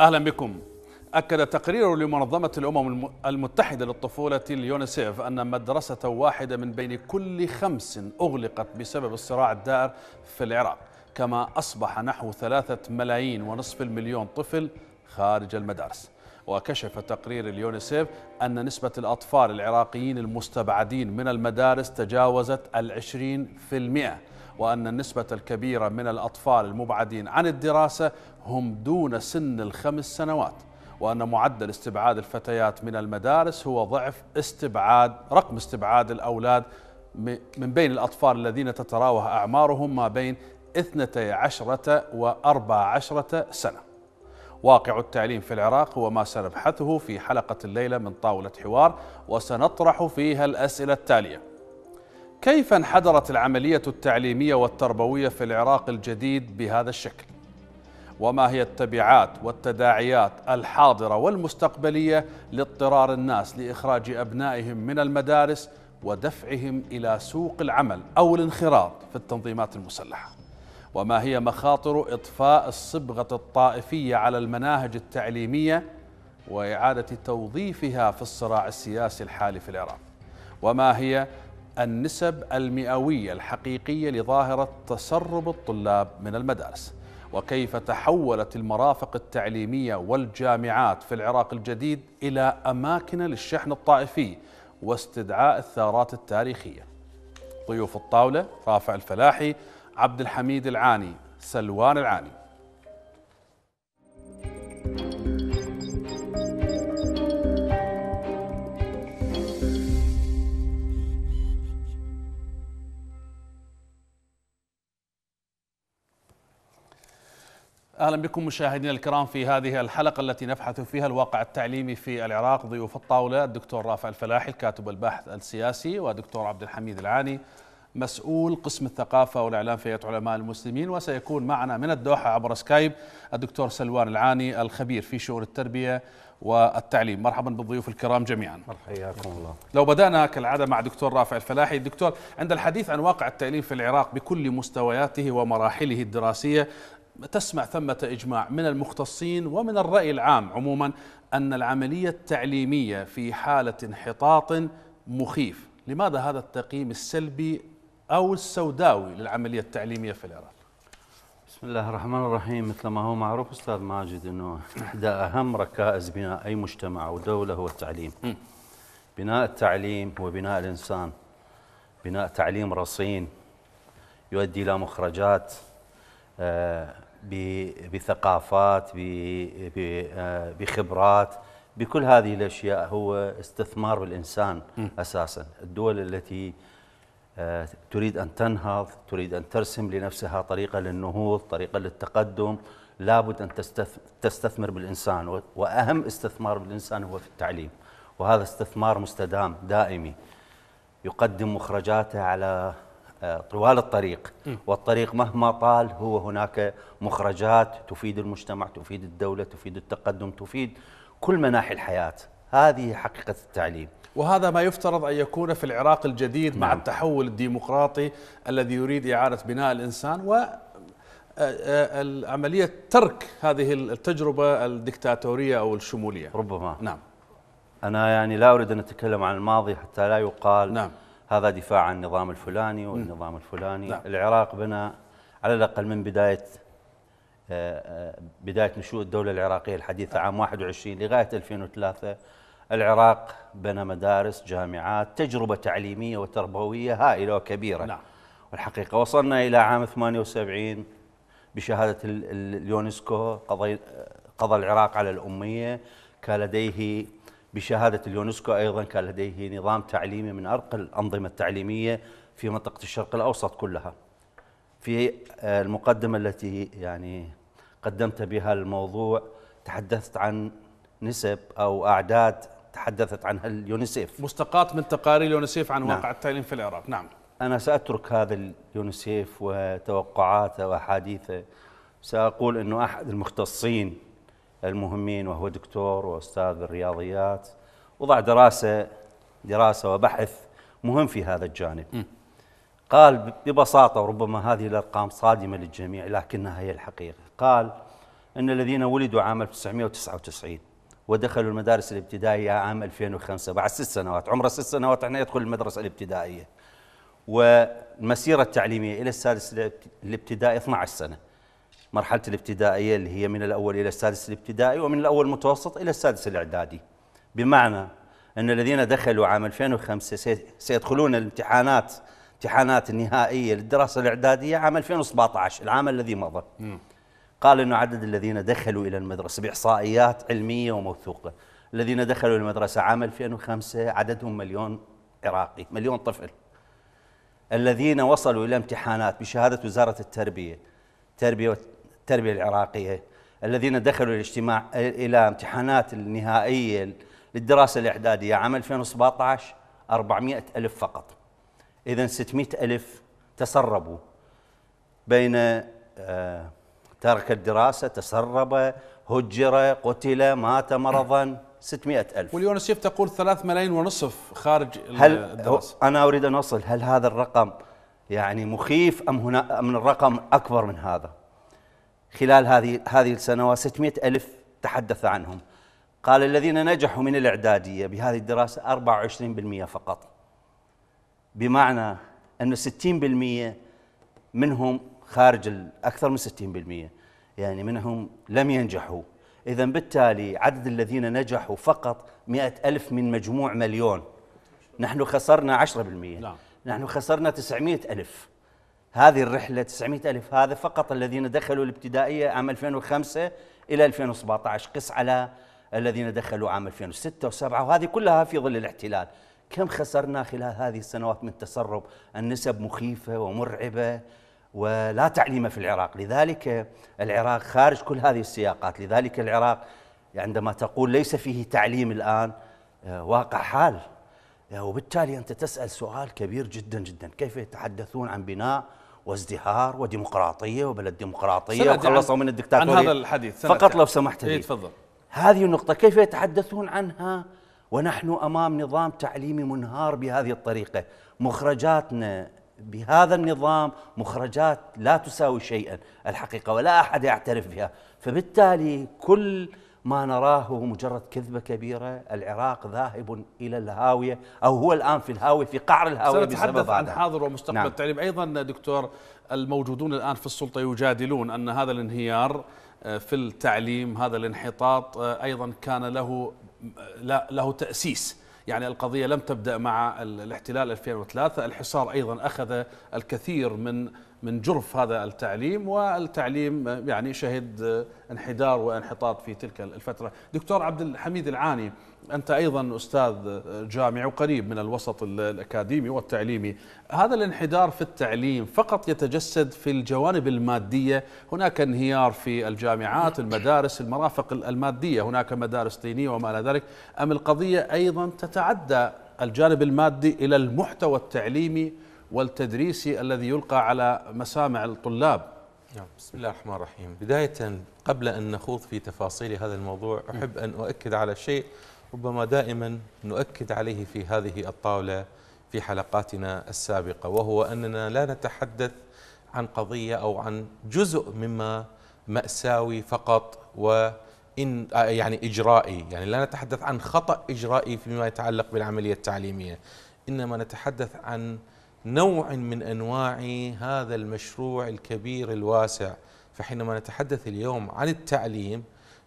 أهلا بكم أكد تقرير لمنظمة الأمم المتحدة للطفولة اليونيسيف أن مدرسة واحدة من بين كل خمس أغلقت بسبب الصراع الدائر في العراق كما أصبح نحو ثلاثة ملايين ونصف المليون طفل خارج المدارس وكشف تقرير اليونيسيف أن نسبة الأطفال العراقيين المستبعدين من المدارس تجاوزت العشرين في المئة وأن النسبة الكبيرة من الأطفال المبعدين عن الدراسة هم دون سن الخمس سنوات وأن معدل استبعاد الفتيات من المدارس هو ضعف استبعاد رقم استبعاد الأولاد من بين الأطفال الذين تتراوح أعمارهم ما بين 12 و14 سنة واقع التعليم في العراق هو ما سنبحثه في حلقة الليلة من طاولة حوار وسنطرح فيها الأسئلة التالية كيف انحدرت العملية التعليمية والتربوية في العراق الجديد بهذا الشكل؟ وما هي التبعات والتداعيات الحاضرة والمستقبلية لاضطرار الناس لإخراج أبنائهم من المدارس ودفعهم إلى سوق العمل أو الانخراط في التنظيمات المسلحة؟ وما هي مخاطر إطفاء الصبغة الطائفية على المناهج التعليمية وإعادة توظيفها في الصراع السياسي الحالي في العراق؟ وما هي النسب المئوية الحقيقية لظاهرة تسرب الطلاب من المدارس وكيف تحولت المرافق التعليمية والجامعات في العراق الجديد إلى أماكن للشحن الطائفي واستدعاء الثارات التاريخية ضيوف الطاولة رافع الفلاحي عبد الحميد العاني سلوان العاني اهلا بكم مشاهدينا الكرام في هذه الحلقه التي نبحث فيها الواقع التعليمي في العراق ضيوف الطاوله الدكتور رافع الفلاحي الكاتب الباحث السياسي والدكتور عبد الحميد العاني مسؤول قسم الثقافة والإعلام في هيئة علماء المسلمين وسيكون معنا من الدوحة عبر سكايب الدكتور سلوان العاني الخبير في شؤون التربية والتعليم مرحبا بالضيوف الكرام جميعا حياكم الله لو بدأنا كالعادة مع دكتور رافع الفلاحي الدكتور عند الحديث عن واقع التعليم في العراق بكل مستوياته ومراحله الدراسية تسمع ثمة إجماع من المختصين ومن الرأي العام عموما أن العملية التعليمية في حالة انحطاط مخيف لماذا هذا التقييم السلبي أو السوداوي للعملية التعليمية في العراق؟ بسم الله الرحمن الرحيم مثل ما هو معروف أستاذ ماجد أنه إحدى أهم ركائز بناء أي مجتمع أو دولة هو التعليم بناء التعليم هو بناء الإنسان بناء تعليم رصين يؤدي إلى مخرجات آه، بثقافات آه، بخبرات بكل هذه الأشياء هو استثمار بالإنسان أساسا الدول التي آه، تريد أن تنهض تريد أن ترسم لنفسها طريقة للنهوض طريقة للتقدم لابد أن تستثمر بالإنسان وأهم استثمار بالإنسان هو في التعليم وهذا استثمار مستدام دائمي يقدم مخرجاته على طوال الطريق والطريق مهما طال هو هناك مخرجات تفيد المجتمع تفيد الدولة تفيد التقدم تفيد كل مناحي الحياة هذه حقيقة التعليم وهذا ما يفترض أن يكون في العراق الجديد نعم. مع التحول الديمقراطي الذي يريد إعادة بناء الإنسان و آه، آه، عملية ترك هذه التجربة الدكتاتورية أو الشمولية ربما نعم أنا يعني لا أريد أن أتكلم عن الماضي حتى لا يقال نعم هذا دفاع عن النظام الفلاني والنظام الفلاني نعم. العراق بنى على الاقل من بدايه آه، آه، بدايه نشوء الدوله العراقيه الحديثه عام 21 لغايه 2003 العراق بنى مدارس جامعات تجربه تعليميه وتربويه هائله وكبيره نعم. والحقيقه وصلنا الى عام 78 بشهاده اليونسكو قضى آه، قضى العراق على الاميه كان لديه بشهادة اليونسكو أيضا كان لديه نظام تعليمي من أرقى الأنظمة التعليمية في منطقة الشرق الأوسط كلها في المقدمة التي يعني قدمت بها الموضوع تحدثت عن نسب أو أعداد تحدثت عنها اليونسيف مستقاة من تقارير اليونسيف عن نعم. واقع التعليم في العراق نعم أنا سأترك هذا اليونسيف وتوقعاته وأحاديثه سأقول أنه أحد المختصين المهمين وهو دكتور واستاذ بالرياضيات وضع دراسه دراسه وبحث مهم في هذا الجانب م. قال ببساطه وربما هذه الارقام صادمه للجميع لكنها هي الحقيقه قال ان الذين ولدوا عام 1999 ودخلوا المدارس الابتدائيه عام 2005 بعد ست سنوات عمره ست سنوات احنا يدخل المدرسه الابتدائيه والمسيره التعليميه الى السادس الابتدائي 12 سنه مرحله الابتدائيه اللي هي من الاول الى السادس الابتدائي ومن الاول المتوسط الى السادس الاعدادي بمعنى ان الذين دخلوا عام 2005 سيدخلون الامتحانات امتحانات النهائيه للدراسه الاعداديه عام 2017 العام الذي مضى م. قال انه عدد الذين دخلوا الى المدرسه باحصائيات علميه وموثوقه الذين دخلوا المدرسه عام 2005 عددهم مليون عراقي مليون طفل الذين وصلوا الى امتحانات بشهاده وزاره التربيه تربيه التربيه العراقيه الذين دخلوا الاجتماع الى امتحانات النهائيه للدراسه الاعداديه عام 2017 400 الف فقط اذا 600 الف تسربوا بين آه، ترك الدراسه تسرب هجر قتل مات مرضا 600 ألف واليونسيف تقول 3 ملايين ونصف خارج هل الدراسة أنا أريد أن اصل هل هذا الرقم يعني مخيف أم, هنا من الرقم أكبر من هذا خلال هذه هذه السنوات 600 ألف تحدث عنهم قال الذين نجحوا من الإعدادية بهذه الدراسة 24% فقط بمعنى أن 60% منهم خارج أكثر من 60% يعني منهم لم ينجحوا إذا بالتالي عدد الذين نجحوا فقط 100 ألف من مجموع مليون نحن خسرنا 10% نعم. نحن خسرنا 900 ألف هذه الرحلة 900 ألف هذا فقط الذين دخلوا الابتدائية عام 2005 إلى 2017 قس على الذين دخلوا عام 2006 و7 وهذه كلها في ظل الاحتلال كم خسرنا خلال هذه السنوات من تسرب النسب مخيفة ومرعبة ولا تعليم في العراق لذلك العراق خارج كل هذه السياقات لذلك العراق عندما تقول ليس فيه تعليم الآن آه، واقع حال آه، وبالتالي أنت تسأل سؤال كبير جدا جدا كيف يتحدثون عن بناء وازدهار وديمقراطيه وبلد ديمقراطيه وخلصوا من الدكتاتوريه عن هذا الحديث فقط لو سمحت لي إيه، تفضل هذه النقطه كيف يتحدثون عنها ونحن امام نظام تعليمي منهار بهذه الطريقه مخرجاتنا بهذا النظام مخرجات لا تساوي شيئا الحقيقه ولا احد يعترف بها فبالتالي كل ما نراه هو مجرد كذبة كبيرة العراق ذاهب إلى الهاوية أو هو الآن في الهاوية في قعر الهاوية سنتحدث عن حاضر ومستقبل نعم. التعليم أيضا دكتور الموجودون الآن في السلطة يجادلون أن هذا الانهيار آه، في التعليم هذا الانحطاط آه، أيضا كان له آه، له تأسيس يعني القضية لم تبدأ مع الاحتلال 2003 الحصار أيضا أخذ الكثير من من جرف هذا التعليم والتعليم يعني شهد انحدار وانحطاط في تلك الفترة دكتور عبد الحميد العاني أنت أيضا أستاذ جامعي وقريب من الوسط الأكاديمي والتعليمي هذا الانحدار في التعليم فقط يتجسد في الجوانب المادية هناك انهيار في الجامعات المدارس المرافق المادية هناك مدارس دينية وما إلى ذلك أم القضية أيضا تتعدى الجانب المادي إلى المحتوى التعليمي والتدريسي الذي يلقى على مسامع الطلاب نعم، بسم الله الرحمن الرحيم بداية قبل أن نخوض في تفاصيل هذا الموضوع أحب أن أؤكد على شيء ربما دائما نؤكد عليه في هذه الطاولة في حلقاتنا السابقة وهو أننا لا نتحدث عن قضية أو عن جزء مما مأساوي فقط و إن يعني إجرائي يعني لا نتحدث عن خطأ إجرائي فيما يتعلق بالعملية التعليمية إنما نتحدث عن نوع من انواع هذا المشروع الكبير الواسع فحينما نتحدث اليوم عن التعليم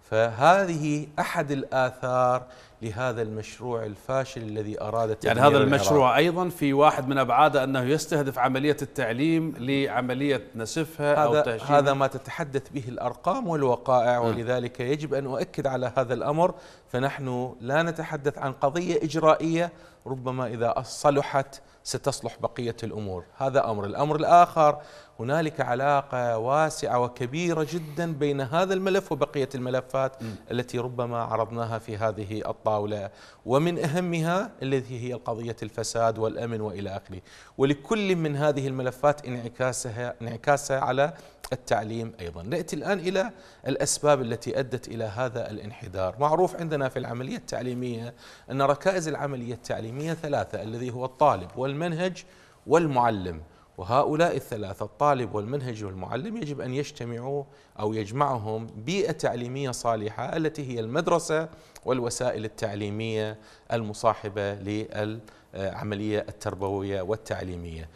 فهذه احد الاثار لهذا المشروع الفاشل الذي ارادت يعني هذا المشروع العراق. أيضا في واحد من أبعاده أنه يستهدف عملية التعليم لعملية نسفها هذا أو تهشيمها هذا ما تتحدث به الأرقام والوقائع م. ولذلك يجب أن أؤكد على هذا الأمر فنحن لا نتحدث عن قضية إجرائية ربما إذا صلحت ستصلح بقية الأمور هذا أمر الأمر الآخر هنالك علاقة واسعة وكبيرة جدا بين هذا الملف وبقية الملفات م. التي ربما عرضناها في هذه الطاقة الطاولة ومن أهمها التي هي قضية الفساد والأمن وإلى آخره ولكل من هذه الملفات انعكاسها, انعكاسها على التعليم أيضا نأتي الآن إلى الأسباب التي أدت إلى هذا الانحدار معروف عندنا في العملية التعليمية أن ركائز العملية التعليمية ثلاثة الذي هو الطالب والمنهج والمعلم وهؤلاء الثلاثة الطالب والمنهج والمعلم يجب أن يجتمعوا أو يجمعهم بيئة تعليمية صالحة التي هي المدرسة والوسائل التعليمية المصاحبة للعملية التربوية والتعليمية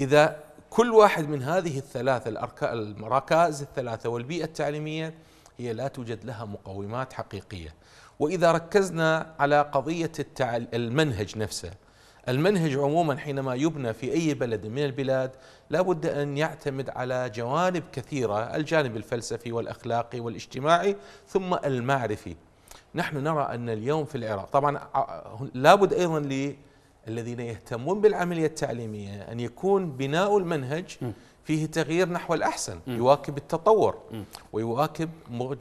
إذا كل واحد من هذه الثلاثة المراكز الثلاثة والبيئة التعليمية هي لا توجد لها مقومات حقيقية وإذا ركزنا على قضية المنهج نفسه المنهج عموما حينما يبنى في أي بلد من البلاد لا بد أن يعتمد على جوانب كثيرة الجانب الفلسفي والأخلاقي والاجتماعي ثم المعرفي نحن نرى أن اليوم في العراق طبعا آه، آه، لابد أيضا للذين يهتمون بالعملية التعليمية أن يكون بناء المنهج فيه تغيير نحو الأحسن يواكب التطور ويواكب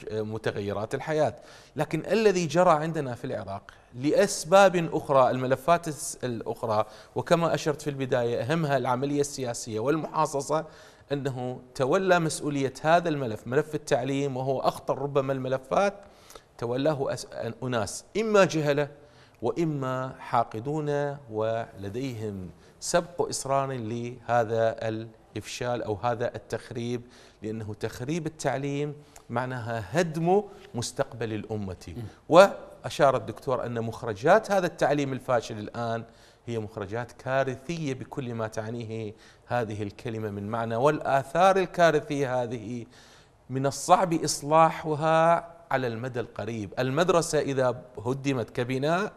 آه، متغيرات الحياة لكن الذي جرى عندنا في العراق لأسباب أخرى الملفات الأخرى وكما أشرت في البداية أهمها العملية السياسية والمحاصصة أنه تولى مسؤولية هذا الملف ملف التعليم وهو أخطر ربما الملفات تولاه أناس إما جهلة وإما حاقدون ولديهم سبق إصرار لهذا الإفشال أو هذا التخريب لأنه تخريب التعليم معناها هدم مستقبل الأمة وأشار الدكتور أن مخرجات هذا التعليم الفاشل الآن هي مخرجات كارثية بكل ما تعنيه هذه الكلمة من معنى والآثار الكارثية هذه من الصعب إصلاحها على المدى القريب المدرسة إذا هدمت كبناء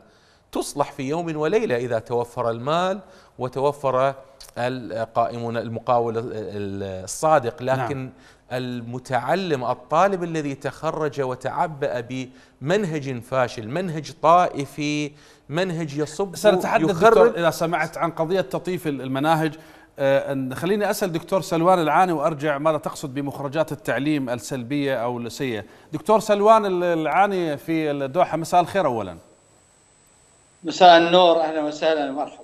تصلح في يوم وليلة إذا توفر المال وتوفر القائمون المقاول الصادق نعم. لكن نعم. المتعلم الطالب الذي تخرج وتعبأ بمنهج فاشل منهج طائفي منهج يصب سنتحدث يخرج إذا سمعت عن قضية تطيف المناهج آه، خليني أسأل دكتور سلوان العاني وأرجع ماذا تقصد بمخرجات التعليم السلبية أو السيئة دكتور سلوان العاني في الدوحة مساء الخير أولا مساء النور أهلا وسهلا مرحبا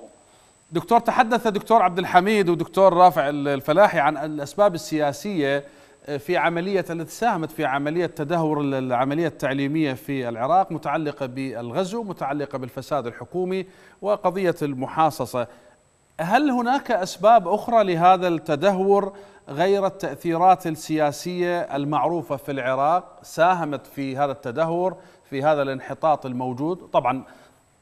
دكتور تحدث دكتور عبد الحميد ودكتور رافع الفلاحي عن الأسباب السياسية آه، في عملية التي ساهمت في عملية تدهور العملية التعليمية في العراق متعلقة بالغزو متعلقة بالفساد الحكومي وقضية المحاصصة هل هناك اسباب اخرى لهذا التدهور غير التاثيرات السياسيه المعروفه في العراق ساهمت في هذا التدهور في هذا الانحطاط الموجود طبعا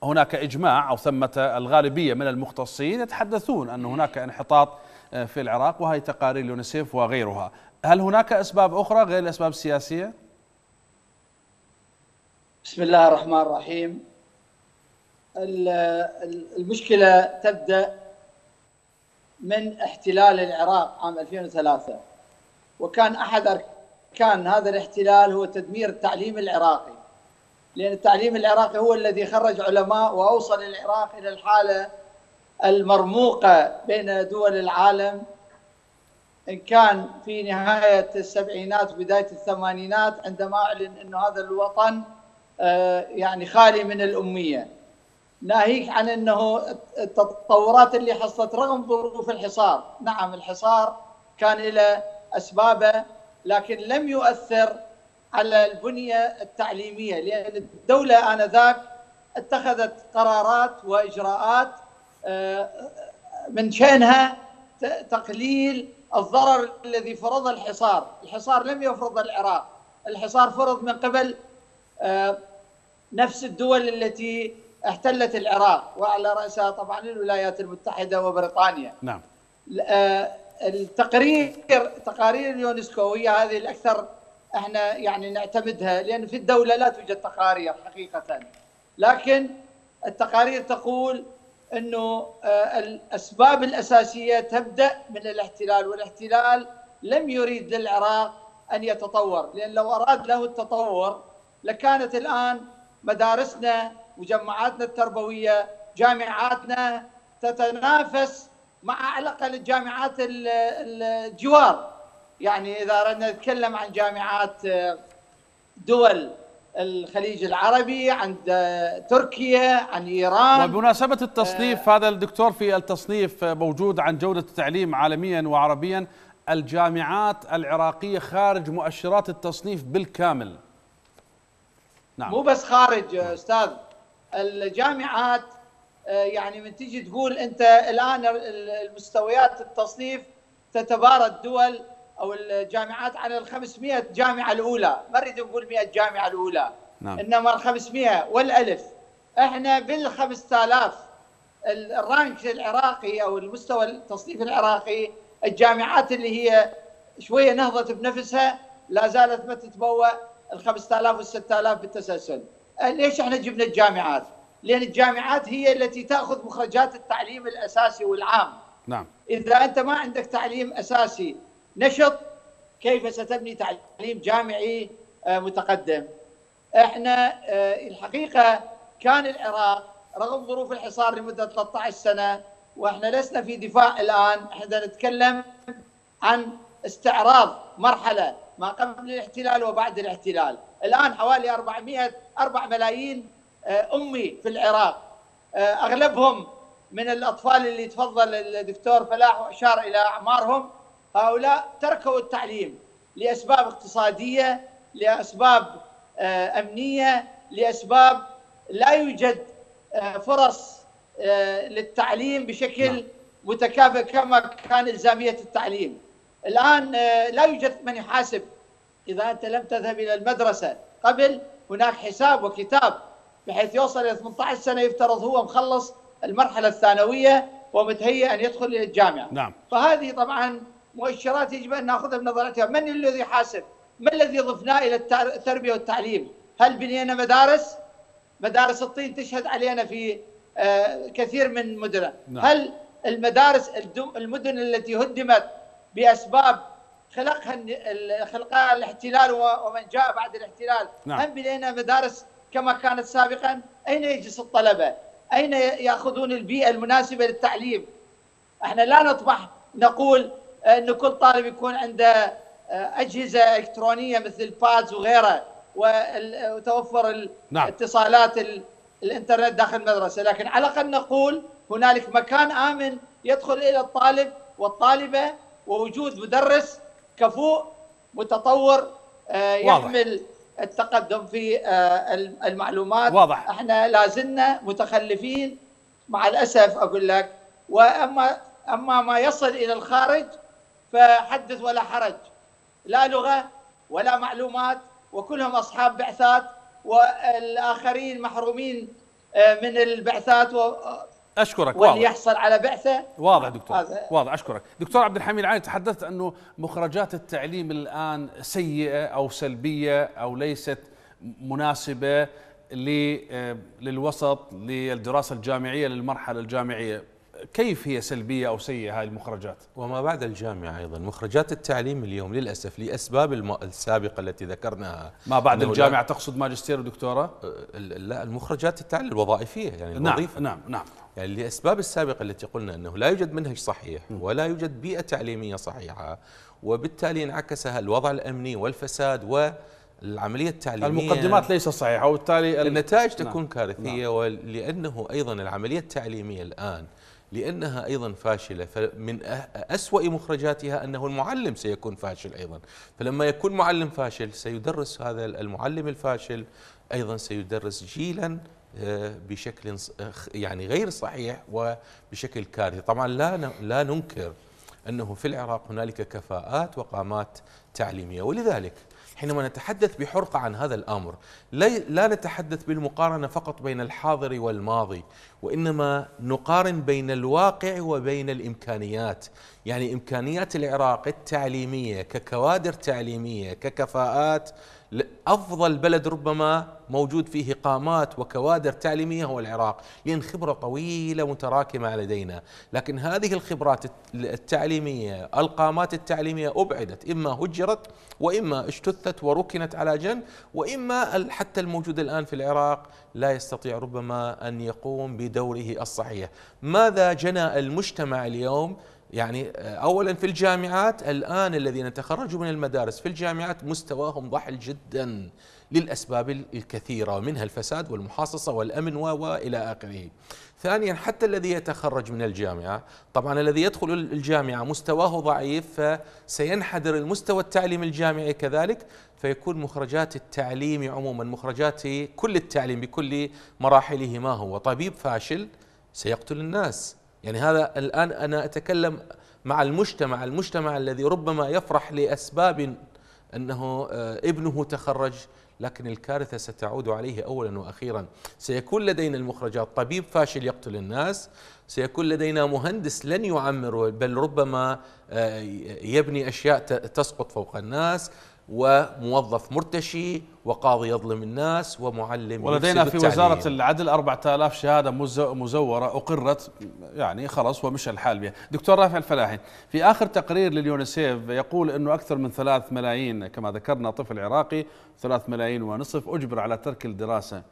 هناك اجماع او ثمه الغالبيه من المختصين يتحدثون ان هناك انحطاط آه، في العراق وهي تقارير اليونيسيف وغيرها هل هناك اسباب اخرى غير الاسباب السياسيه بسم الله الرحمن الرحيم المشكله تبدا من احتلال العراق عام 2003 وكان أحد أركان هذا الاحتلال هو تدمير التعليم العراقي لأن التعليم العراقي هو الذي خرج علماء وأوصل العراق إلى الحالة المرموقة بين دول العالم إن كان في نهاية السبعينات وبداية الثمانينات عندما أعلن أن هذا الوطن آه، يعني خالي من الأمية ناهيك عن انه التطورات اللي حصلت رغم ظروف الحصار، نعم الحصار كان له اسبابه لكن لم يؤثر على البنيه التعليميه لان الدوله انذاك اتخذت قرارات واجراءات آه، من شانها تقليل الضرر الذي فرضه الحصار، الحصار لم يفرض العراق، الحصار فرض من قبل آه، نفس الدول التي احتلت العراق وعلى رأسها طبعا الولايات المتحدة وبريطانيا نعم آه، التقرير تقارير اليونسكو هي هذه الأكثر احنا يعني نعتمدها لأن في الدولة لا توجد تقارير حقيقة لكن التقارير تقول أنه آه، الأسباب الأساسية تبدأ من الاحتلال والاحتلال لم يريد للعراق أن يتطور لأن لو أراد له التطور لكانت الآن مدارسنا وجماعاتنا التربويه جامعاتنا تتنافس مع على الاقل الجامعات الجوار يعني اذا اردنا نتكلم عن جامعات آه، دول الخليج العربي عند آه، تركيا عن ايران بمناسبه التصنيف آه هذا الدكتور في التصنيف آه، موجود عن جوده التعليم عالميا وعربيا الجامعات العراقيه خارج مؤشرات التصنيف بالكامل نعم مو بس خارج استاذ الجامعات آه، يعني من تيجي تقول انت الان المستويات التصنيف تتبارى الدول او الجامعات على ال 500 جامعه الاولى، ما نريد نقول 100 جامعه الاولى نعم. انما ال 500 والالف احنا بال 5000 الرانك العراقي او المستوى التصنيف العراقي الجامعات اللي هي شويه نهضت بنفسها لا زالت ما تتبوأ ال 5000 وال 6000 بالتسلسل. آه، ليش احنا جبنا الجامعات؟ لان الجامعات هي التي تاخذ مخرجات التعليم الاساسي والعام. نعم. اذا انت ما عندك تعليم اساسي نشط كيف ستبني تعليم جامعي آه، متقدم؟ احنا آه، الحقيقه كان العراق رغم ظروف الحصار لمده 13 سنه واحنا لسنا في دفاع الان، احنا نتكلم عن استعراض مرحله ما قبل الاحتلال وبعد الاحتلال. الآن حوالي 400 4 ملايين آه، أمي في العراق آه، أغلبهم من الأطفال اللي تفضل الدكتور فلاح وأشار إلى أعمارهم هؤلاء تركوا التعليم لأسباب اقتصادية لأسباب آه، أمنية لأسباب لا يوجد فرص للتعليم بشكل نعم. متكافئ كما كان إلزامية التعليم الآن لا يوجد من يحاسب إذا أنت لم تذهب إلى المدرسة قبل هناك حساب وكتاب بحيث يوصل إلى 18 سنة يفترض هو مخلص المرحلة الثانوية ومتهيئ أن يدخل إلى الجامعة نعم. فهذه طبعا مؤشرات يجب أن نأخذها بنظرتها من الذي يحاسب ما الذي ضفناه إلى التربية والتعليم هل بنينا مدارس مدارس الطين تشهد علينا في آه، كثير من مدننا نعم. هل المدارس المدن التي هدمت بأسباب خلقها خلقها الاحتلال ومن جاء بعد الاحتلال نعم. هم بنينا مدارس كما كانت سابقا أين يجلس الطلبة أين يأخذون البيئة المناسبة للتعليم احنا لا نطمح نقول أن كل طالب يكون عنده آه، أجهزة إلكترونية مثل بادز وغيره وتوفر نعم. الاتصالات الانترنت داخل المدرسه، لكن على الاقل نقول هنالك مكان امن يدخل الى الطالب والطالبه ووجود مدرس كفوء متطور آه، يحمل واضح. التقدم في آه، المعلومات واضح. احنا لازلنا متخلفين مع الاسف اقول لك واما اما ما يصل الى الخارج فحدث ولا حرج لا لغه ولا معلومات وكلهم اصحاب بعثات والاخرين محرومين آه، من البعثات اشكرك واللي واضح. يحصل على بعثه واضح دكتور هذا واضح اشكرك دكتور عبد الحميد العالي تحدثت انه مخرجات التعليم الان سيئه او سلبيه او ليست مناسبه آه، للوسط للدراسه الجامعيه للمرحله الجامعيه كيف هي سلبيه او سيئه هاي المخرجات وما بعد الجامعه ايضا مخرجات التعليم اليوم للاسف لاسباب السابقه التي ذكرناها ما بعد الجامعه تقصد ماجستير ودكتوره أه، لا المخرجات التعليم الوظائفيه يعني نعم الوظيفه نعم نعم يعني لأسباب السابقة التي قلنا أنه لا يوجد منهج صحيح ولا يوجد بيئة تعليمية صحيحة وبالتالي انعكسها الوضع الأمني والفساد و العملية التعليمية المقدمات ليست صحيحة وبالتالي النتائج نعم. تكون نعم كارثية نعم ولأنه أيضا العملية التعليمية الآن لأنها أيضا فاشلة فمن أسوأ مخرجاتها أنه المعلم سيكون فاشل أيضا فلما يكون معلم فاشل سيدرس هذا المعلم الفاشل أيضا سيدرس جيلا بشكل يعني غير صحيح وبشكل كارثي طبعا لا لا ننكر أنه في العراق هنالك كفاءات وقامات تعليمية ولذلك حينما نتحدث بحرقة عن هذا الأمر لا نتحدث بالمقارنة فقط بين الحاضر والماضي وإنما نقارن بين الواقع وبين الإمكانيات يعني إمكانيات العراق التعليمية ككوادر تعليمية ككفاءات افضل بلد ربما موجود فيه قامات وكوادر تعليميه هو العراق، لان خبره طويله متراكمه لدينا، لكن هذه الخبرات التعليميه، القامات التعليميه ابعدت اما هجرت واما اجتثت وركنت على جنب، واما حتى الموجود الان في العراق لا يستطيع ربما ان يقوم بدوره الصحيح. ماذا جنى المجتمع اليوم؟ يعني آه، اولا في الجامعات الان الذين تخرجوا من المدارس في الجامعات مستواهم ضحل جدا للاسباب الكثيره منها الفساد والمحاصصه والامن والى اخره. ثانيا حتى الذي يتخرج من الجامعه، طبعا الذي يدخل الجامعه مستواه ضعيف فسينحدر المستوى التعليمي الجامعي كذلك فيكون مخرجات التعليم عموما مخرجات كل التعليم بكل مراحله ما هو طبيب فاشل سيقتل الناس يعني هذا الآن أنا أتكلم مع المجتمع المجتمع الذي ربما يفرح لأسباب أنه آه، ابنه تخرج لكن الكارثة ستعود عليه أولا وأخيرا سيكون لدينا المخرجات طبيب فاشل يقتل الناس سيكون لدينا مهندس لن يعمر بل ربما آه، يبني أشياء تسقط فوق الناس وموظف مرتشي وقاضي يظلم الناس ومعلم ولدينا في وزارة العدل 4000 شهادة مزورة أقرت يعني خلاص ومشى الحال بها دكتور رافع الفلاحي في آخر تقرير لليونسيف يقول أنه أكثر من 3 ملايين كما ذكرنا طفل عراقي 3 ملايين ونصف أجبر على ترك الدراسة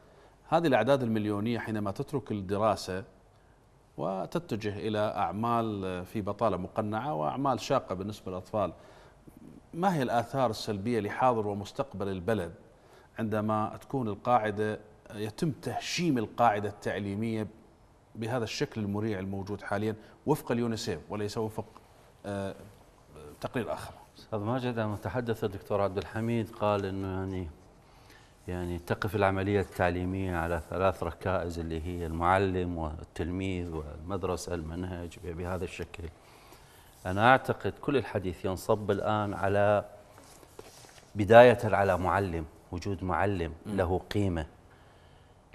هذه الأعداد المليونية حينما تترك الدراسة وتتجه إلى أعمال في بطالة مقنعة وأعمال شاقة بالنسبة للأطفال ما هي الآثار السلبية لحاضر ومستقبل البلد عندما تكون القاعدة يتم تهشيم القاعدة التعليمية بهذا الشكل المريع الموجود حاليا وفق اليونيسيف وليس وفق آه، تقرير آخر أستاذ ماجد عندما تحدث الدكتور عبد الحميد قال أنه يعني يعني تقف العملية التعليمية على ثلاث ركائز اللي هي المعلم والتلميذ والمدرسة المنهج بهذا الشكل أنا أعتقد كل الحديث ينصب الآن على بداية على معلم وجود معلم له قيمة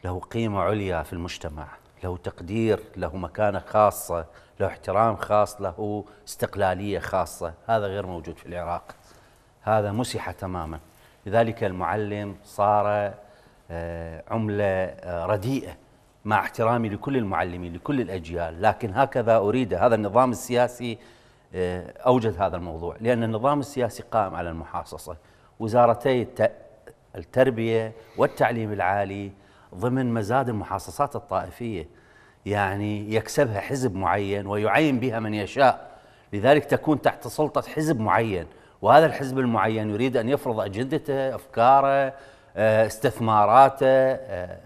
له قيمة عليا في المجتمع له تقدير له مكانة خاصة له احترام خاص له استقلالية خاصة هذا غير موجود في العراق هذا مسح تماما لذلك المعلم صار آه، عملة آه، رديئة مع احترامي لكل المعلمين لكل الأجيال لكن هكذا أريد هذا النظام السياسي آه، أوجد هذا الموضوع لأن النظام السياسي قائم على المحاصصة وزارتي التربية والتعليم العالي ضمن مزاد المحاصصات الطائفية يعني يكسبها حزب معين ويعين بها من يشاء لذلك تكون تحت سلطة حزب معين وهذا الحزب المعين يريد أن يفرض أجندته أفكاره آه، استثماراته آه،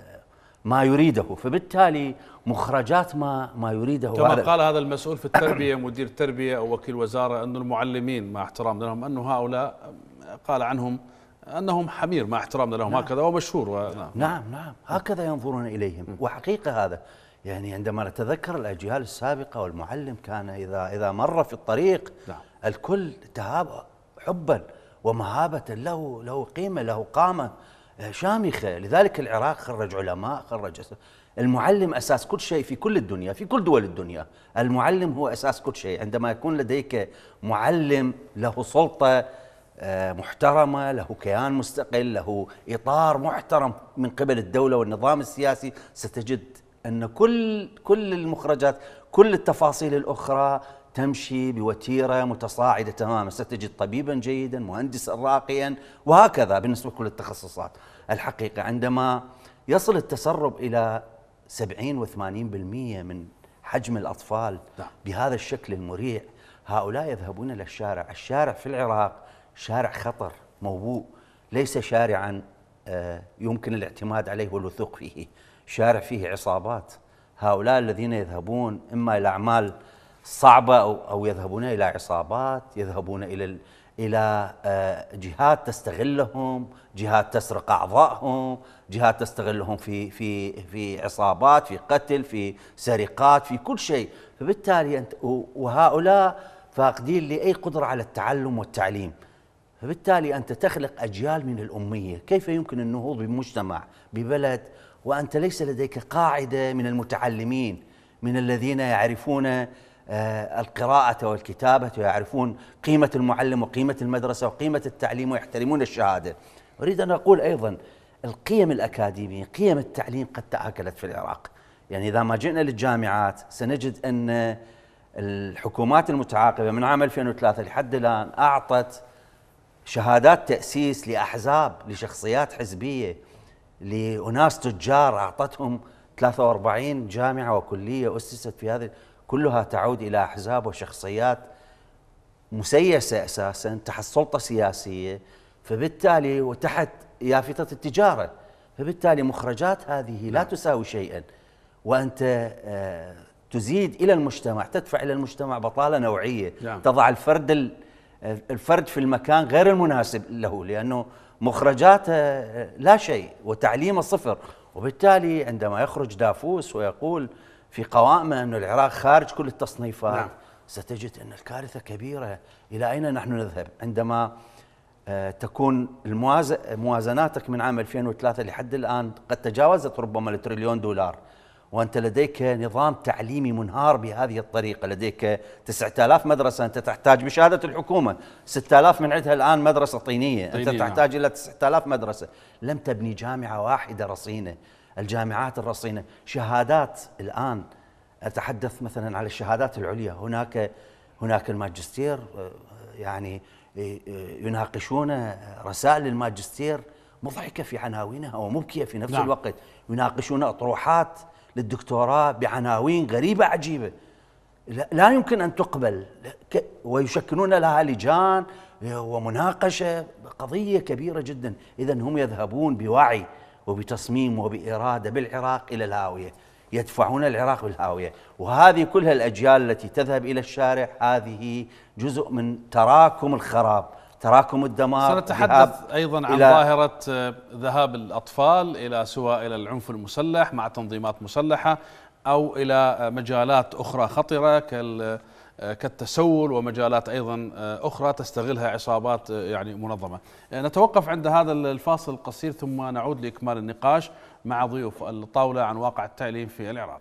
ما يريده فبالتالي مخرجات ما ما يريده كما قال هذا المسؤول في التربيه مدير التربيه او وكيل وزاره ان المعلمين مع احترامنا لهم انه هؤلاء قال عنهم انهم حمير مع احترامنا لهم نعم هكذا ومشهور نعم نعم, نعم هكذا ينظرون اليهم وحقيقه هذا يعني عندما نتذكر الاجيال السابقه والمعلم كان اذا اذا مر في الطريق نعم الكل تهاب حبا ومهابه له له قيمه له قامه شامخه لذلك العراق خرج علماء خرج المعلم اساس كل شيء في كل الدنيا في كل دول الدنيا المعلم هو اساس كل شيء عندما يكون لديك معلم له سلطه آه، محترمه له كيان مستقل له اطار محترم من قبل الدوله والنظام السياسي ستجد ان كل كل المخرجات كل التفاصيل الاخرى تمشي بوتيره متصاعده تماما ستجد طبيبا جيدا مهندسا راقيا وهكذا بالنسبه لكل التخصصات الحقيقه عندما يصل التسرب الى 70 و80% من حجم الأطفال نعم. بهذا الشكل المريع هؤلاء يذهبون إلى الشارع الشارع في العراق شارع خطر موبوء ليس شارعا آه، يمكن الاعتماد عليه والوثوق فيه شارع فيه عصابات هؤلاء الذين يذهبون إما إلى أعمال صعبة أو يذهبون إلى عصابات يذهبون إلى الى آه، جهات تستغلهم، جهات تسرق اعضائهم، جهات تستغلهم في في في عصابات، في قتل، في سرقات، في كل شيء، فبالتالي انت وهؤلاء فاقدين لاي قدره على التعلم والتعليم. فبالتالي انت تخلق اجيال من الاميه، كيف يمكن النهوض بمجتمع، ببلد وانت ليس لديك قاعده من المتعلمين، من الذين يعرفون آه، القراءة والكتابة ويعرفون قيمة المعلم وقيمة المدرسة وقيمة التعليم ويحترمون الشهادة أريد أن أقول أيضا القيم الأكاديمية قيم التعليم قد تآكلت في العراق يعني إذا ما جئنا للجامعات سنجد أن الحكومات المتعاقبة من عام 2003 لحد الآن أعطت شهادات تأسيس لأحزاب لشخصيات حزبية لأناس تجار أعطتهم 43 جامعة وكلية أسست في هذه كلها تعود الى احزاب وشخصيات مسيسه اساسا تحت سلطه سياسيه فبالتالي وتحت يافطه التجاره فبالتالي مخرجات هذه لا نعم. تساوي شيئا وانت آه، تزيد الى المجتمع تدفع الى المجتمع بطاله نوعيه نعم. تضع الفرد الفرد في المكان غير المناسب له لانه مخرجاته آه، لا شيء وتعليمه صفر وبالتالي عندما يخرج دافوس ويقول في قوائمه أن العراق خارج كل التصنيفات نعم. ستجد أن الكارثة كبيرة إلى أين نحن نذهب عندما آه، تكون موازناتك من عام 2003 لحد الآن قد تجاوزت ربما التريليون دولار وأنت لديك نظام تعليمي منهار بهذه الطريقة لديك 9000 مدرسة أنت تحتاج بشهادة الحكومة 6000 من عندها الآن مدرسة طينية أنت تحتاج نعم. تحتاج إلى 9000 مدرسة لم تبني جامعة واحدة رصينة الجامعات الرصينة شهادات الآن أتحدث مثلا على الشهادات العليا هناك هناك الماجستير يعني يناقشون رسائل الماجستير مضحكة في عناوينها ومبكية في نفس نعم. الوقت يناقشون أطروحات للدكتوراه بعناوين غريبة عجيبة لا يمكن أن تقبل ويشكلون لها لجان ومناقشة قضية كبيرة جدا إذا هم يذهبون بوعي وبتصميم وبإرادة بالعراق إلى الهاوية يدفعون العراق بالهاوية وهذه كلها الأجيال التي تذهب إلى الشارع هذه جزء من تراكم الخراب تراكم الدمار سنتحدث أيضا عن ظاهرة آه، ذهاب الأطفال إلى سواء إلى العنف المسلح مع تنظيمات مسلحة أو إلى آه، مجالات أخرى خطرة كال آه، كالتسول ومجالات ايضا آه، اخرى تستغلها عصابات آه، يعني منظمه. نتوقف عند هذا الفاصل القصير ثم نعود لاكمال النقاش مع ضيوف الطاوله عن واقع التعليم في العراق.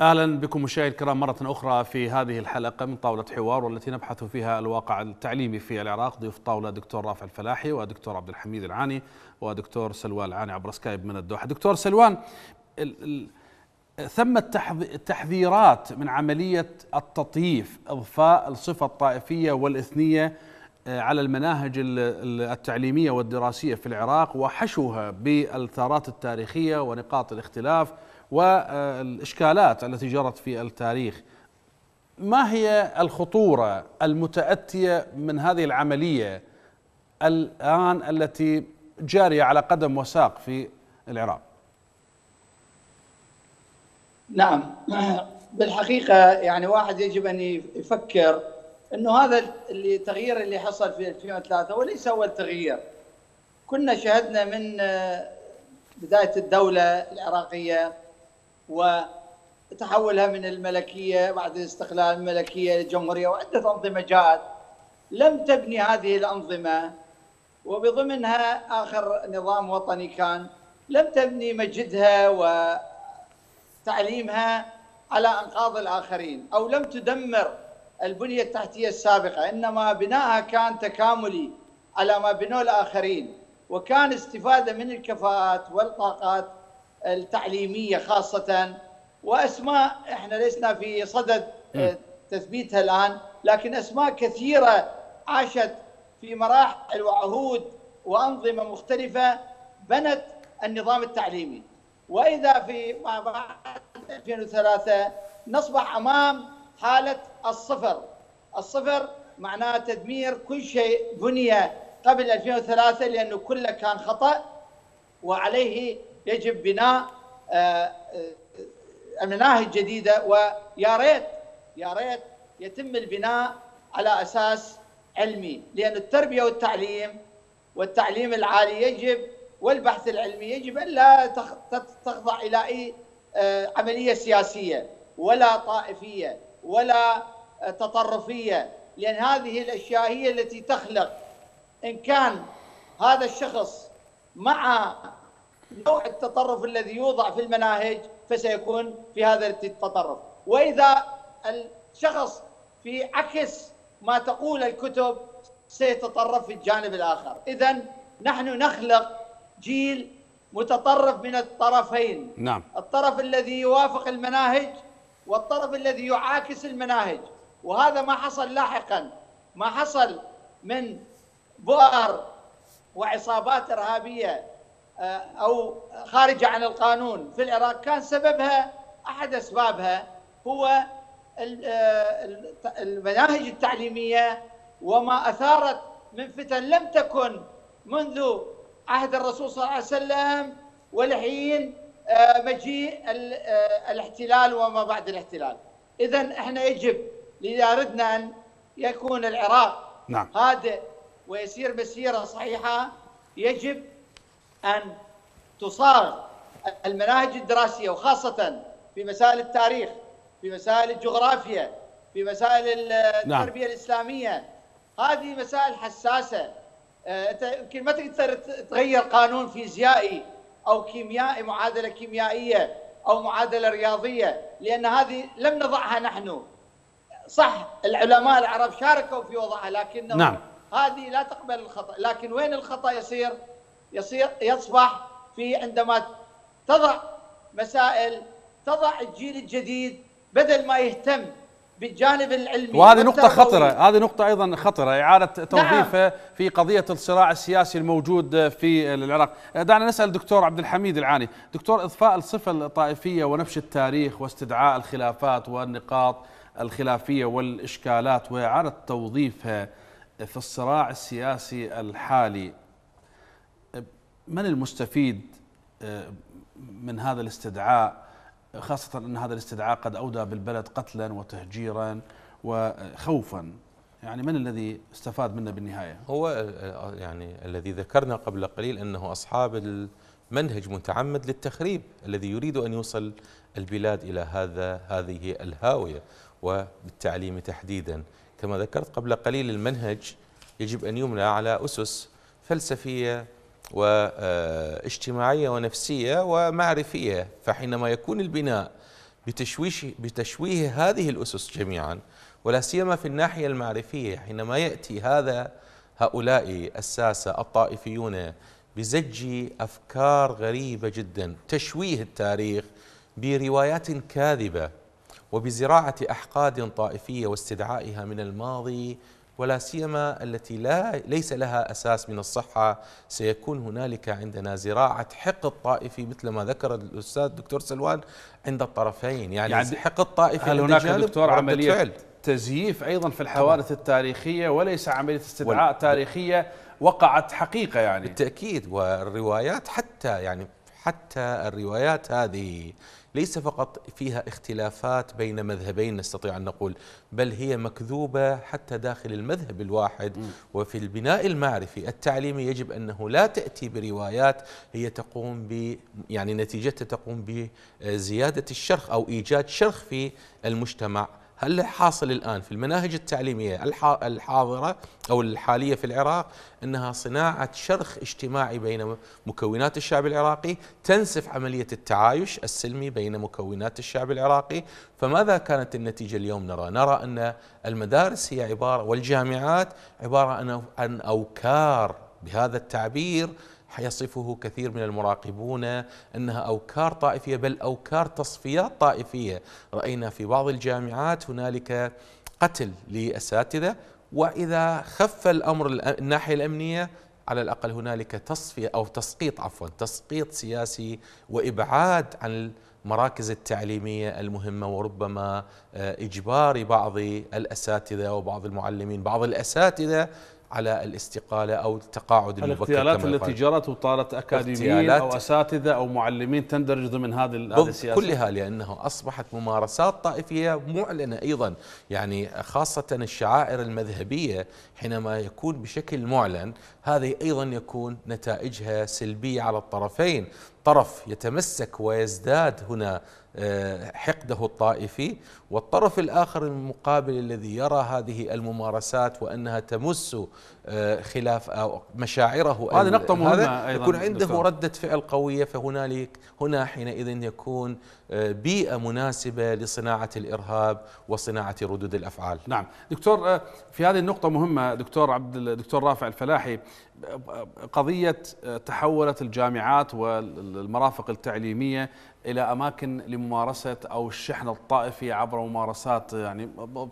اهلا بكم مشاهدي الكرام مره اخرى في هذه الحلقه من طاوله حوار والتي نبحث فيها الواقع التعليمي في العراق ضيوف طاوله دكتور رافع الفلاحي ودكتور عبد الحميد العاني ودكتور سلوان العاني عبر سكايب من الدوحه دكتور سلوان ال ال ثمة تحذيرات من عملية التطييف إضفاء الصفة الطائفية والإثنية آه، على المناهج التعليمية والدراسية في العراق وحشوها بالثارات التاريخية ونقاط الاختلاف والإشكالات التي جرت في التاريخ ما هي الخطورة المتأتية من هذه العملية الآن التي جارية على قدم وساق في العراق نعم بالحقيقة يعني واحد يجب أن يفكر أنه هذا التغيير اللي حصل في 2003 هو ليس أول تغيير كنا شهدنا من آه، بداية الدولة العراقية وتحولها من الملكيه بعد الاستقلال الملكيه للجمهوريه وعده انظمه جاءت لم تبني هذه الانظمه وبضمنها اخر نظام وطني كان لم تبني مجدها وتعليمها على انقاض الاخرين او لم تدمر البنيه التحتيه السابقه انما بناءها كان تكاملي على ما بنوا الاخرين وكان استفاده من الكفاءات والطاقات التعليميه خاصه واسماء احنا لسنا في صدد آه، تثبيتها الان لكن اسماء كثيره عاشت في مراحل وعهود وانظمه مختلفه بنت النظام التعليمي واذا في ما بعد 2003 نصبح امام حاله الصفر الصفر معناه تدمير كل شيء بني قبل 2003 لانه كله كان خطا وعليه يجب بناء آه، آه، مناهج جديده ويا ريت يا ريت يتم البناء على اساس علمي لان التربيه والتعليم والتعليم العالي يجب والبحث العلمي يجب ان لا تخضع الى اي آه، عمليه سياسيه ولا طائفيه ولا تطرفيه لان هذه الاشياء هي التي تخلق ان كان هذا الشخص مع نوع التطرف الذي يوضع في المناهج فسيكون في هذا التطرف وإذا الشخص في عكس ما تقول الكتب سيتطرف في الجانب الآخر إذا نحن نخلق جيل متطرف من الطرفين نعم. الطرف الذي يوافق المناهج والطرف الذي يعاكس المناهج وهذا ما حصل لاحقا ما حصل من بؤر وعصابات إرهابية آه، أو خارجة عن القانون في العراق كان سببها أحد أسبابها هو آه، المناهج التعليمية وما أثارت من فتن لم تكن منذ عهد الرسول صلى الله عليه وسلم ولحين آه، مجيء الاحتلال وما بعد الاحتلال إذا احنا يجب إذا أردنا أن يكون العراق نعم. هادئ ويسير مسيرة صحيحة يجب أن تصاغ المناهج الدراسية وخاصة في مسائل التاريخ في مسائل الجغرافيا في مسائل نعم. التربية نعم. الإسلامية هذه مسائل حساسة آه، أنت يمكن ما تقدر تغير قانون فيزيائي أو كيميائي معادلة كيميائية أو معادلة رياضية لأن هذه لم نضعها نحن صح العلماء العرب شاركوا في وضعها لكن نعم. هذه لا تقبل الخطأ لكن وين الخطأ يصير يصير يصبح في عندما تضع مسائل تضع الجيل الجديد بدل ما يهتم بالجانب العلمي وهذه نقطة خطرة هذه نقطة أيضا خطرة إعادة نعم. توظيفه نعم. في قضية الصراع السياسي الموجود في العراق دعنا نسأل دكتور عبد الحميد العاني دكتور إضفاء الصفة الطائفية ونفش التاريخ واستدعاء الخلافات والنقاط الخلافية والإشكالات وإعادة توظيفها في الصراع السياسي الحالي من المستفيد آه، من هذا الاستدعاء خاصة أن هذا الاستدعاء قد أودى بالبلد قتلا وتهجيرا وخوفا يعني من الذي استفاد منه بالنهاية هو آه، آه، يعني الذي ذكرنا قبل قليل أنه أصحاب المنهج متعمد للتخريب الذي يريد أن يوصل البلاد إلى هذا هذه الهاوية وبالتعليم تحديدا كما ذكرت قبل قليل المنهج يجب أن يملى على أسس فلسفية واجتماعية ونفسية ومعرفية فحينما يكون البناء بتشويش بتشويه هذه الأسس جميعا ولا سيما في الناحية المعرفية حينما يأتي هذا هؤلاء الساسة الطائفيون بزج أفكار غريبة جدا تشويه التاريخ بروايات كاذبة وبزراعة أحقاد طائفية واستدعائها من الماضي ولا سيما التي لا ليس لها اساس من الصحه سيكون هنالك عندنا زراعه حقد طائفي مثل ما ذكر الاستاذ دكتور سلوان عند الطرفين يعني, يعني حقد طائفي هل هناك دكتور عمليه فعل. تزييف ايضا في الحوادث التاريخيه وليس عمليه استدعاء وال... تاريخيه وقعت حقيقه يعني بالتاكيد والروايات حتى يعني حتى الروايات هذه ليس فقط فيها اختلافات بين مذهبين نستطيع أن نقول بل هي مكذوبة حتى داخل المذهب الواحد م. وفي البناء المعرفي التعليمي يجب أنه لا تأتي بروايات هي تقوم ب يعني نتيجتها تقوم بزيادة الشرخ أو إيجاد شرخ في المجتمع هل حاصل الآن في المناهج التعليمية الحاضرة أو الحالية في العراق أنها صناعة شرخ اجتماعي بين مكونات الشعب العراقي تنسف عملية التعايش السلمي بين مكونات الشعب العراقي فماذا كانت النتيجة اليوم نرى؟ نرى أن المدارس هي عبارة والجامعات عبارة عن أوكار بهذا التعبير يصفه كثير من المراقبون انها اوكار طائفيه بل اوكار تصفيات طائفيه راينا في بعض الجامعات هنالك قتل لاساتذه واذا خف الامر الناحيه الامنيه على الاقل هنالك تصفيه او تسقيط عفوا تسقيط سياسي وابعاد عن المراكز التعليميه المهمه وربما آه، اجبار بعض الاساتذه وبعض المعلمين بعض الاساتذه على الاستقالة أو التقاعد المبكر الاغتيالات التي جرت وطالت أكاديميين أو أساتذة أو معلمين تندرج ضمن هذه السياسة كلها لأنها أصبحت ممارسات طائفية معلنة أيضا يعني خاصة الشعائر المذهبية حينما يكون بشكل معلن هذه أيضا يكون نتائجها سلبية على الطرفين طرف يتمسك ويزداد هنا آه، حقده الطائفي والطرف الآخر المقابل الذي يرى هذه الممارسات وأنها تمس آه، خلاف أو مشاعره هذه نقطة مهمة أيضا يكون عنده دكتور. ردة فعل قوية فهنالك هنا حينئذ يكون آه، بيئة مناسبة لصناعة الإرهاب وصناعة ردود الأفعال نعم دكتور آه، في هذه النقطة مهمة دكتور عبد الدكتور رافع الفلاحي قضية تحولت الجامعات والمرافق التعليمية إلى أماكن لممارسة أو الشحن الطائفي عبر ممارسات يعني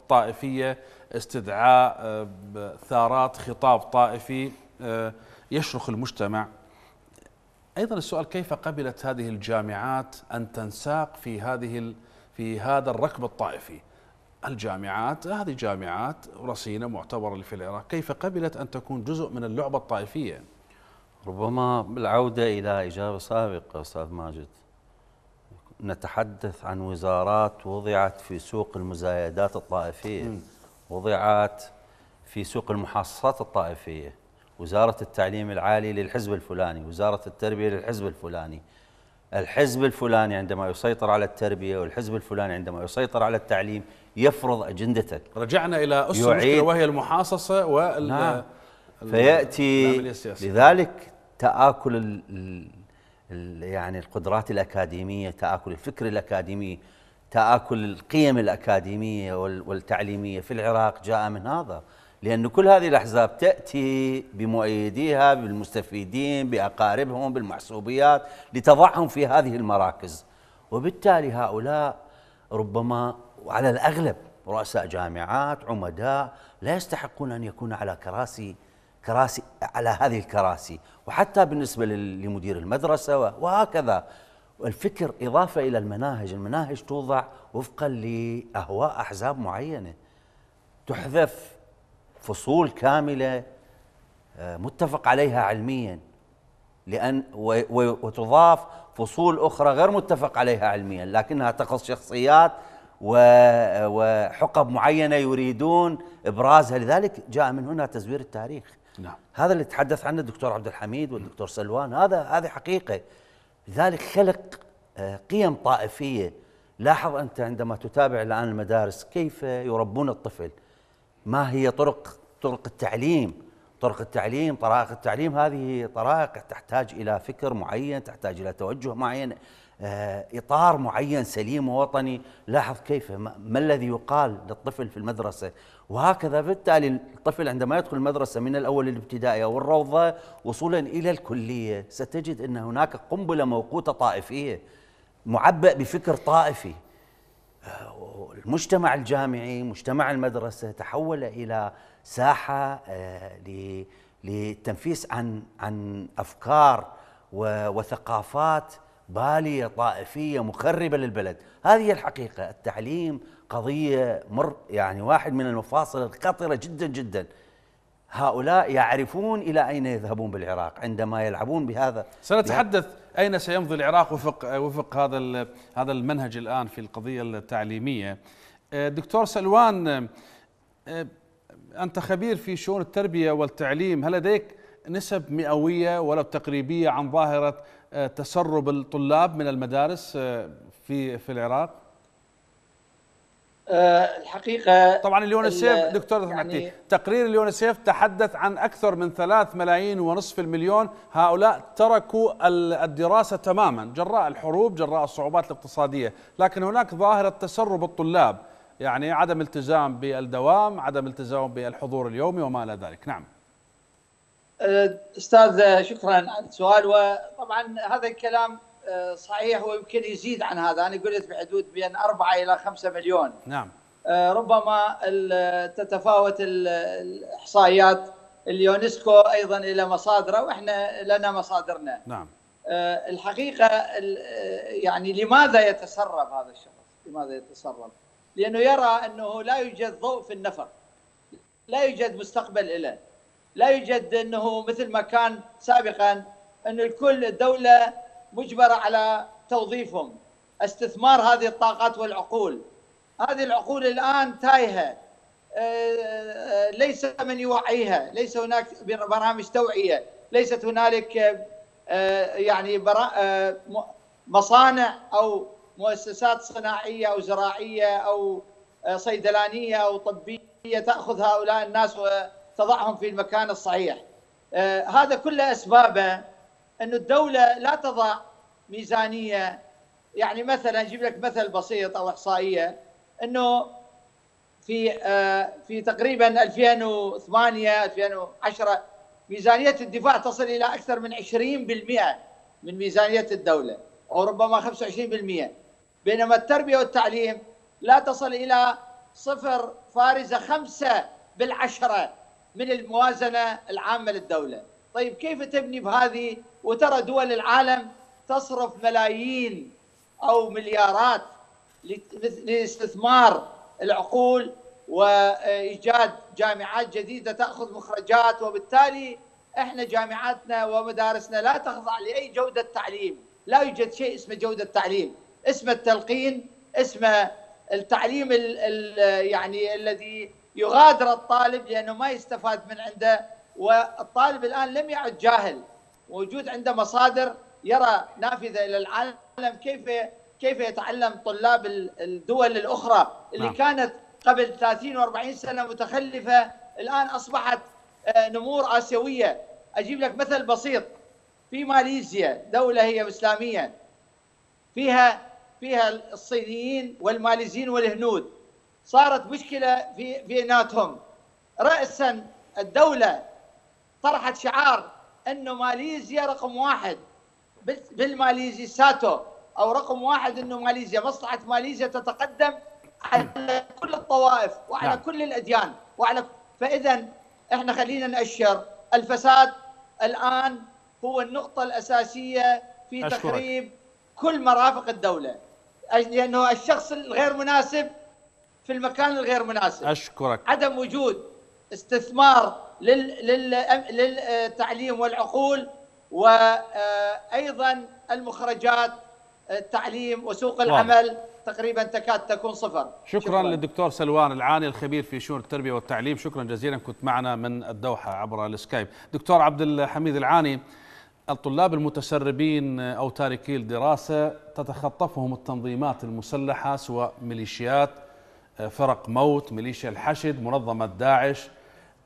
طائفية استدعاء آه، ثارات خطاب طائفي آه، يشرخ المجتمع ايضا السؤال كيف قبلت هذه الجامعات ان تنساق في هذه في هذا الركب الطائفي الجامعات هذه جامعات رصينه معتبره في العراق كيف قبلت ان تكون جزء من اللعبه الطائفيه ربما بالعوده الى اجابه سابقه استاذ ماجد نتحدث عن وزارات وضعت في سوق المزايدات الطائفيه م. وضعت في سوق المحاصصات الطائفية وزارة التعليم العالي للحزب الفلاني وزارة التربية للحزب الفلاني الحزب الفلاني عندما يسيطر على التربية والحزب الفلاني عندما يسيطر على التعليم يفرض أجندتك رجعنا إلى أس المشكلة وهي المحاصصة وال نعم. فيأتي لذلك تآكل ال ال يعني القدرات الأكاديمية تآكل الفكر الأكاديمي تآكل القيم الأكاديمية والتعليمية في العراق جاء من هذا لأن كل هذه الأحزاب تأتي بمؤيديها بالمستفيدين بأقاربهم بالمحسوبيات لتضعهم في هذه المراكز وبالتالي هؤلاء ربما وعلى الأغلب رؤساء جامعات عمداء لا يستحقون أن يكون على كراسي كراسي على هذه الكراسي وحتى بالنسبة لمدير المدرسة وهكذا الفكر إضافة إلى المناهج المناهج توضع وفقا لأهواء أحزاب معينة تحذف فصول كاملة آه، متفق عليها علميا لأن وتضاف فصول أخرى غير متفق عليها علميا لكنها تخص شخصيات وحقب معينة يريدون إبرازها لذلك جاء من هنا تزوير التاريخ نعم. هذا اللي تحدث عنه الدكتور عبد الحميد والدكتور سلوان هذا هذه حقيقة لذلك خلق آه، قيم طائفيه لاحظ انت عندما تتابع الان المدارس كيف يربون الطفل ما هي طرق طرق التعليم طرق التعليم طرائق التعليم هذه طرائق تحتاج الى فكر معين تحتاج الى توجه معين آه، اطار معين سليم ووطني لاحظ كيف ما الذي يقال للطفل في المدرسه وهكذا بالتالي الطفل عندما يدخل المدرسه من الاول الابتدائي او الروضه وصولا الى الكليه ستجد ان هناك قنبله موقوته طائفيه معبأ بفكر طائفي آه، المجتمع الجامعي مجتمع المدرسه تحول الى ساحه آه، للتنفيس عن عن افكار وثقافات بالية طائفية مخربة للبلد هذه الحقيقة التعليم قضية مر يعني واحد من المفاصل الخطرة جدا جدا هؤلاء يعرفون إلى أين يذهبون بالعراق عندما يلعبون بهذا سنتحدث أين سيمضي العراق وفق, وفق هذا, هذا المنهج الآن في القضية التعليمية آه، دكتور سلوان آه، آه، أنت خبير في شؤون التربية والتعليم هل لديك نسب مئوية ولو تقريبية عن ظاهرة آه، تسرب الطلاب من المدارس آه، في في العراق؟ آه، الحقيقه طبعا اليونيسيف يعني دكتور يعني تقرير اليونيسيف تحدث عن اكثر من ثلاث ملايين ونصف المليون هؤلاء تركوا الدراسه تماما جراء الحروب جراء الصعوبات الاقتصاديه لكن هناك ظاهره تسرب الطلاب يعني عدم التزام بالدوام عدم التزام بالحضور اليومي وما الى ذلك نعم آه، استاذ آه، شكرا على السؤال وطبعا هذا الكلام آه، صحيح ويمكن يزيد عن هذا انا قلت بحدود بين 4 الى 5 مليون نعم ربما تتفاوت الاحصائيات اليونسكو ايضا الى مصادره واحنا لنا مصادرنا نعم الحقيقه يعني لماذا يتسرب هذا الشخص؟ لماذا يتسرب؟ لانه يرى انه لا يوجد ضوء في النفق لا يوجد مستقبل له لا يوجد انه مثل ما كان سابقا ان الكل الدوله مجبره على توظيفهم استثمار هذه الطاقات والعقول هذه العقول الان تايهه ليس من يوعيها ليس هناك برامج توعيه ليست هنالك يعني مصانع او مؤسسات صناعيه او زراعيه او صيدلانيه او طبيه تاخذ هؤلاء الناس تضعهم في المكان الصحيح آه، هذا كله اسبابه أن الدوله لا تضع ميزانيه يعني مثلا اجيب لك مثل بسيط او احصائيه انه في آه، في تقريبا 2008 2010 ميزانيه الدفاع تصل الى اكثر من 20% من ميزانيه الدوله او ربما 25% بينما التربيه والتعليم لا تصل الى صفر فارزه خمسة بالعشرة من الموازنه العامه للدوله. طيب كيف تبني بهذه وترى دول العالم تصرف ملايين او مليارات لاستثمار العقول وايجاد جامعات جديده تاخذ مخرجات وبالتالي احنا جامعاتنا ومدارسنا لا تخضع لاي جوده تعليم، لا يوجد شيء اسمه جوده تعليم، اسمه التلقين، اسمه التعليم الـ الـ يعني الذي يغادر الطالب لانه ما يستفاد من عنده والطالب الان لم يعد جاهل موجود عنده مصادر يرى نافذه الى العالم كيف كيف يتعلم طلاب الدول الاخرى اللي نعم. كانت قبل 30 و40 سنه متخلفه الان اصبحت آه، نمور اسيويه اجيب لك مثل بسيط في ماليزيا دوله هي اسلاميه فيها فيها الصينيين والماليزيين والهنود صارت مشكله في بيناتهم راسا الدوله طرحت شعار انه ماليزيا رقم واحد بالماليزي ساتو او رقم واحد انه ماليزيا مصلحه ماليزيا تتقدم على كل الطوائف وعلى نعم. كل الاديان وعلى فاذا احنا خلينا ناشر الفساد الان هو النقطه الاساسيه في أشكرك. تخريب كل مرافق الدوله لانه الشخص الغير مناسب في المكان الغير مناسب اشكرك عدم وجود استثمار للتعليم والعقول وايضا آه، المخرجات آه، التعليم وسوق العمل تقريبا تكاد تكون صفر شكرا, شكرا للدكتور سلوان العاني الخبير في شؤون التربيه والتعليم شكرا جزيلا كنت معنا من الدوحه عبر السكايب دكتور عبد الحميد العاني الطلاب المتسربين او تاركي الدراسه تتخطفهم التنظيمات المسلحه سواء ميليشيات آه، فرق موت ميليشيا الحشد منظمة داعش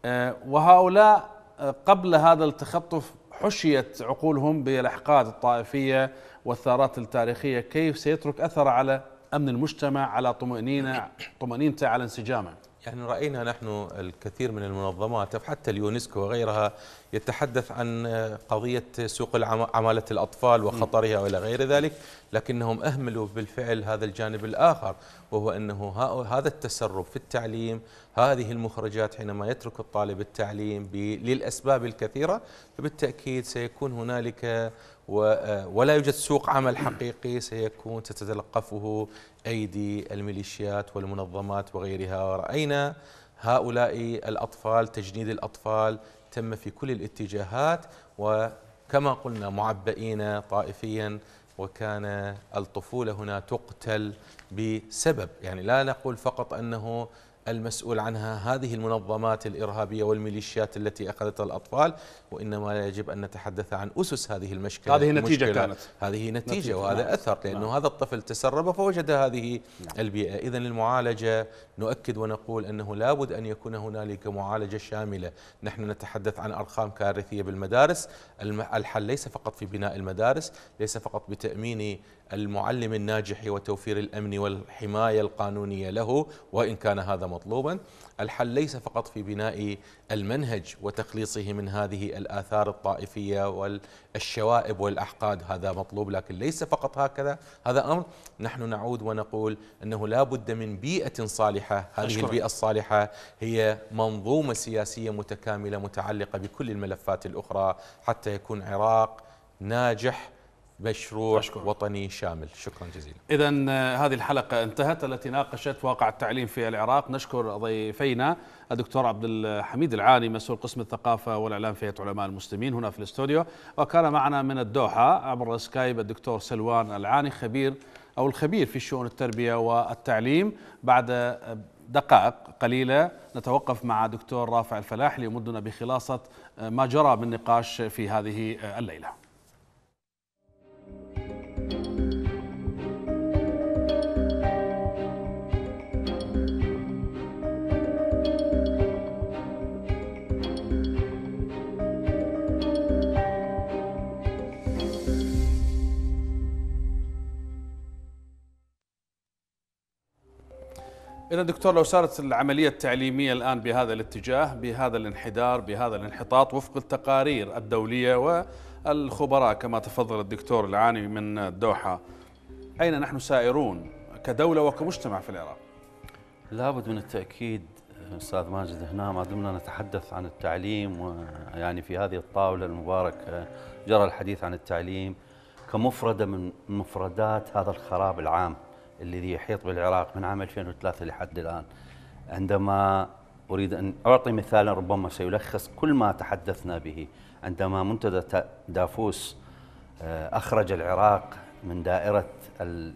آه، وهؤلاء آه، قبل هذا التخطف حشيت عقولهم بالاحقاد الطائفيه والثارات التاريخيه كيف سيترك اثر على امن المجتمع على طمانينه طمانينته على انسجامه يعني رأينا نحن الكثير من المنظمات حتى اليونسكو وغيرها يتحدث عن قضية سوق عمالة الأطفال وخطرها وإلى غير ذلك لكنهم أهملوا بالفعل هذا الجانب الآخر وهو أنه هذا التسرب في التعليم هذه المخرجات حينما يترك الطالب التعليم للأسباب الكثيرة فبالتأكيد سيكون هنالك آه، ولا يوجد سوق عمل حقيقي سيكون تتلقفه أيدي الميليشيات والمنظمات وغيرها رأينا هؤلاء الأطفال تجنيد الأطفال تم في كل الاتجاهات وكما قلنا معبئين طائفيا وكان الطفولة هنا تقتل بسبب يعني لا نقول فقط أنه المسؤول عنها هذه المنظمات الإرهابية والميليشيات التي أخذت الأطفال وإنما لا يجب أن نتحدث عن أسس هذه المشكلة هذه نتيجة كانت هذه نتيجة, نتيجة وهذا نعم. أثر لأنه نعم. هذا الطفل تسرب فوجد هذه نعم. البيئة إذا المعالجة نؤكد ونقول أنه لابد أن يكون هنالك معالجة شاملة نحن نتحدث عن أرقام كارثية بالمدارس الحل ليس فقط في بناء المدارس ليس فقط بتأمين المعلم الناجح وتوفير الامن والحمايه القانونيه له وان كان هذا مطلوبا، الحل ليس فقط في بناء المنهج وتخليصه من هذه الاثار الطائفيه والشوائب والاحقاد، هذا مطلوب لكن ليس فقط هكذا، هذا امر نحن نعود ونقول انه لا بد من بيئه صالحه، هذه أشكرك. البيئه الصالحه هي منظومه سياسيه متكامله متعلقه بكل الملفات الاخرى حتى يكون عراق ناجح مشروع أشكر. وطني شامل شكرا جزيلا إذا آه، هذه الحلقة انتهت التي ناقشت واقع التعليم في العراق نشكر ضيفينا الدكتور عبد الحميد العاني مسؤول قسم الثقافة والإعلام في هيئة علماء المسلمين هنا في الاستوديو وكان معنا من الدوحة عبر سكايب الدكتور سلوان العاني خبير أو الخبير في شؤون التربية والتعليم بعد آه، دقائق قليلة نتوقف مع دكتور رافع الفلاح ليمدنا بخلاصة آه، ما جرى من نقاش في هذه الليلة إذا دكتور لو صارت العملية التعليمية الآن بهذا الاتجاه بهذا الانحدار بهذا الانحطاط وفق التقارير الدولية والخبراء كما تفضل الدكتور العاني من الدوحة أين نحن سائرون كدولة وكمجتمع في العراق؟ لابد من التأكيد أستاذ ماجد هنا ما دمنا نتحدث عن التعليم ويعني في هذه الطاولة المباركة جرى الحديث عن التعليم كمفردة من مفردات هذا الخراب العام الذي يحيط بالعراق من عام 2003 لحد الآن عندما أريد أن أعطي مثالا ربما سيلخص كل ما تحدثنا به عندما منتدى دافوس آه، أخرج العراق من دائرة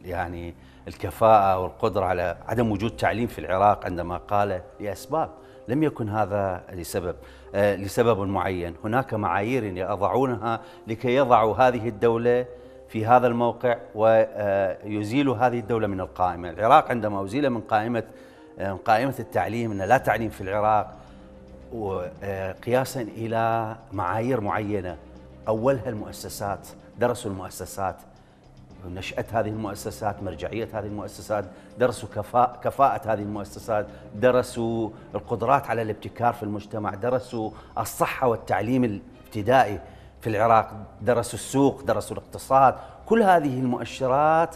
يعني الكفاءة والقدرة على عدم وجود تعليم في العراق عندما قال لأسباب لم يكن هذا لسبب آه، لسبب معين هناك معايير يضعونها لكي يضعوا هذه الدولة في هذا الموقع ويزيل هذه الدولة من القائمة العراق عندما أزيل من قائمة قائمة التعليم أن لا تعليم في العراق قياسا إلى معايير معينة أولها المؤسسات درسوا المؤسسات نشأة هذه المؤسسات مرجعية هذه المؤسسات درسوا كفاءة, كفاءة هذه المؤسسات درسوا القدرات على الابتكار في المجتمع درسوا الصحة والتعليم الابتدائي في العراق درسوا السوق درسوا الاقتصاد كل هذه المؤشرات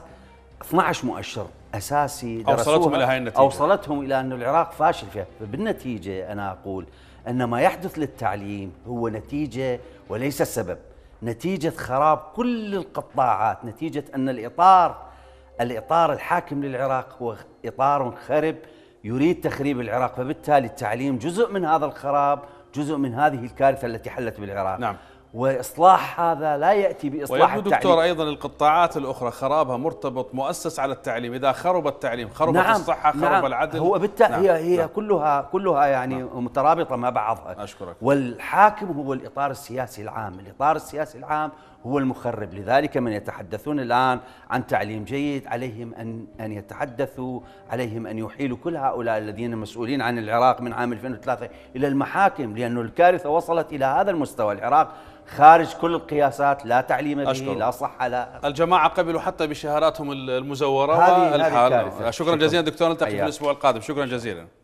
12 مؤشر اساسي اوصلتهم الى هاي النتيجه اوصلتهم الى ان العراق فاشل فيها فبالنتيجه انا اقول ان ما يحدث للتعليم هو نتيجه وليس السبب نتيجه خراب كل القطاعات نتيجه ان الاطار الاطار الحاكم للعراق هو اطار خرب يريد تخريب العراق فبالتالي التعليم جزء من هذا الخراب جزء من هذه الكارثه التي حلت بالعراق نعم واصلاح هذا لا ياتي باصلاح التعليم ويبدو دكتور ايضا القطاعات الاخرى خرابها مرتبط مؤسس على التعليم اذا خرب التعليم خربت نعم الصحه خرب نعم العدل هو بالتالي نعم هي هي نعم كلها كلها يعني نعم مترابطه مع بعضها اشكرك والحاكم هو الاطار السياسي العام الاطار السياسي العام هو المخرب لذلك من يتحدثون الآن عن تعليم جيد عليهم أن, أن يتحدثوا عليهم أن يحيلوا كل هؤلاء الذين مسؤولين عن العراق من عام 2003 إلى المحاكم لأن الكارثة وصلت إلى هذا المستوى العراق خارج كل القياسات لا تعليم به أشكر. لا صحة لا الجماعة قبلوا حتى بشهاراتهم المزورة هذه هذه شكرا, شكرا جزيلا دكتور نلتقي في الأسبوع القادم شكرا جزيلا